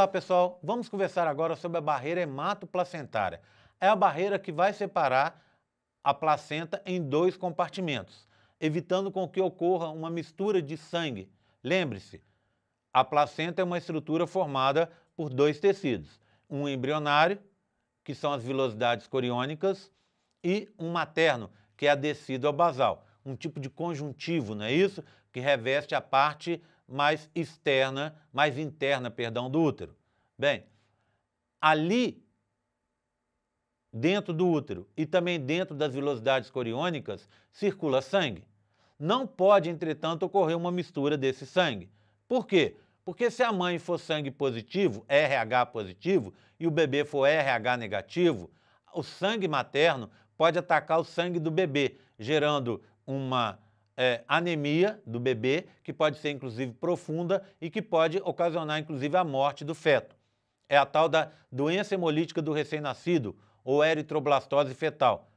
Olá pessoal, vamos conversar agora sobre a barreira hematoplacentária. É a barreira que vai separar a placenta em dois compartimentos, evitando com que ocorra uma mistura de sangue. Lembre-se, a placenta é uma estrutura formada por dois tecidos, um embrionário, que são as vilosidades coriônicas, e um materno, que é a descida basal, um tipo de conjuntivo, não é isso? Que reveste a parte mais externa, mais interna, perdão, do útero. Bem, ali dentro do útero e também dentro das velocidades coriônicas circula sangue. Não pode, entretanto, ocorrer uma mistura desse sangue. Por quê? Porque se a mãe for sangue positivo, RH positivo, e o bebê for RH negativo, o sangue materno pode atacar o sangue do bebê, gerando uma é, anemia do bebê, que pode ser inclusive profunda e que pode ocasionar inclusive a morte do feto. É a tal da doença hemolítica do recém-nascido ou eritroblastose fetal.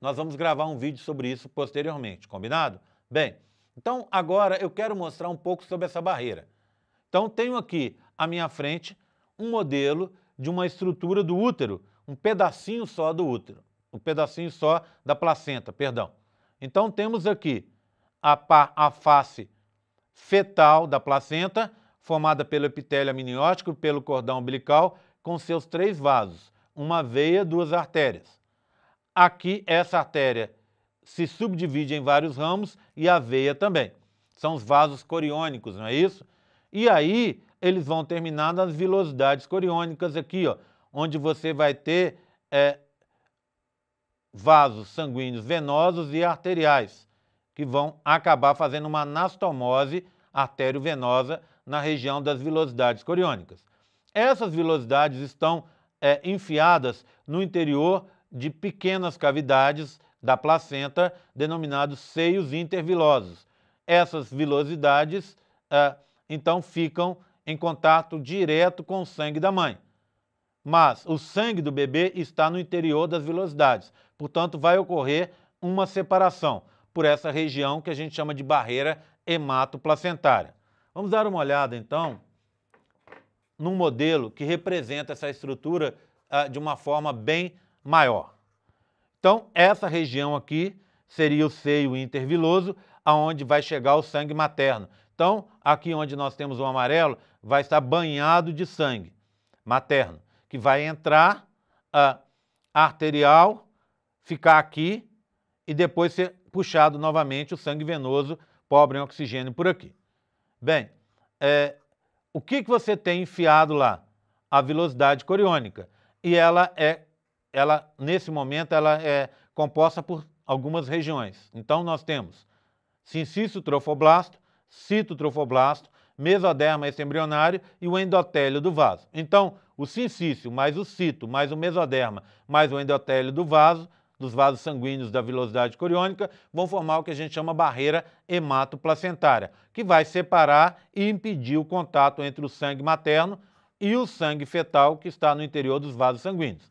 Nós vamos gravar um vídeo sobre isso posteriormente, combinado? Bem, então agora eu quero mostrar um pouco sobre essa barreira. Então tenho aqui à minha frente um modelo de uma estrutura do útero, um pedacinho só do útero, um pedacinho só da placenta, perdão. Então temos aqui a, a face fetal da placenta, formada pelo epitélio amniótico e pelo cordão umbilical, com seus três vasos, uma veia, duas artérias. Aqui, essa artéria se subdivide em vários ramos e a veia também. São os vasos coriônicos, não é isso? E aí, eles vão terminar nas vilosidades coriônicas aqui, ó, onde você vai ter é, vasos sanguíneos venosos e arteriais que vão acabar fazendo uma anastomose arteriovenosa na região das velocidades coriônicas. Essas velocidades estão é, enfiadas no interior de pequenas cavidades da placenta, denominados seios intervilosos. Essas velocidades, é, então, ficam em contato direto com o sangue da mãe. Mas o sangue do bebê está no interior das velocidades, portanto, vai ocorrer uma separação por essa região que a gente chama de barreira hematoplacentária. Vamos dar uma olhada, então, num modelo que representa essa estrutura uh, de uma forma bem maior. Então, essa região aqui seria o seio interviloso, aonde vai chegar o sangue materno. Então, aqui onde nós temos o amarelo, vai estar banhado de sangue materno, que vai entrar uh, arterial, ficar aqui e depois ser puxado novamente o sangue venoso pobre em oxigênio por aqui. Bem, é, o que, que você tem enfiado lá? A velocidade coriônica. E ela é, ela, nesse momento, ela é composta por algumas regiões. Então, nós temos sincício trofoblasto, citotrofoblasto, mesoderma embrionário e o endotélio do vaso. Então, o sincício mais o cito mais o mesoderma mais o endotélio do vaso dos vasos sanguíneos da velocidade coriônica vão formar o que a gente chama barreira hematoplacentária, que vai separar e impedir o contato entre o sangue materno e o sangue fetal que está no interior dos vasos sanguíneos.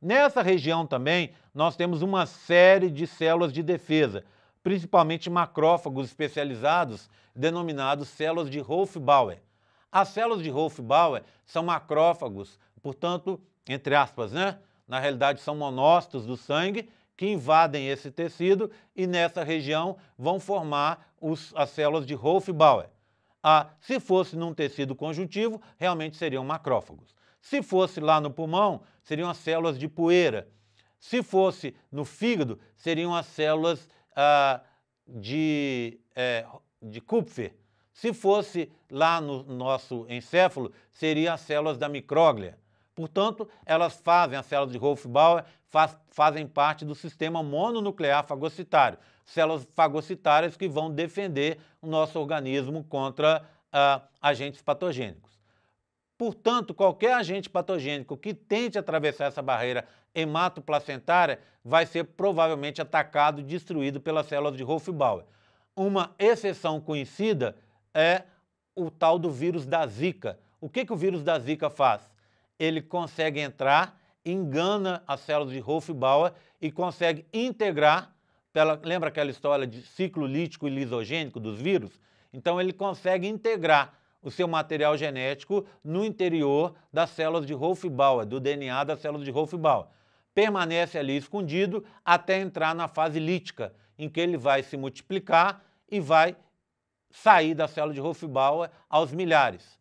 Nessa região também nós temos uma série de células de defesa, principalmente macrófagos especializados, denominados células de Hofbauer. As células de Hofbauer são macrófagos, portanto, entre aspas, né? na realidade são monócitos do sangue, que invadem esse tecido e nessa região vão formar os, as células de Hofbauer. Ah, se fosse num tecido conjuntivo, realmente seriam macrófagos. Se fosse lá no pulmão, seriam as células de poeira. Se fosse no fígado, seriam as células ah, de, é, de Kupfer. Se fosse lá no nosso encéfalo, seriam as células da micróglia. Portanto, elas fazem, as células de Rolf-Bauer, faz, fazem parte do sistema mononuclear fagocitário, células fagocitárias que vão defender o nosso organismo contra ah, agentes patogênicos. Portanto, qualquer agente patogênico que tente atravessar essa barreira hematoplacentária vai ser provavelmente atacado, destruído pelas células de Rolf-Bauer. Uma exceção conhecida é o tal do vírus da Zika. O que, que o vírus da Zika faz? ele consegue entrar, engana as células de Hofbauer e consegue integrar, pela, lembra aquela história de ciclo lítico e lisogênico dos vírus? Então ele consegue integrar o seu material genético no interior das células de Hofbauer, do DNA das células de Hofbauer. Permanece ali escondido até entrar na fase lítica, em que ele vai se multiplicar e vai sair da célula de Hofbauer aos milhares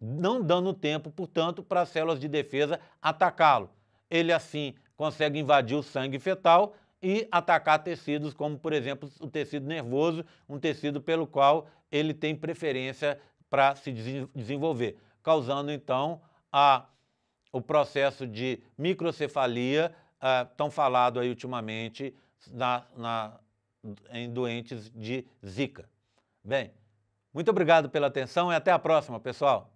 não dando tempo, portanto, para as células de defesa atacá-lo. Ele assim consegue invadir o sangue fetal e atacar tecidos como, por exemplo, o tecido nervoso, um tecido pelo qual ele tem preferência para se desenvolver, causando então a, o processo de microcefalia, uh, tão falado aí ultimamente na, na, em doentes de Zika. Bem, muito obrigado pela atenção e até a próxima, pessoal!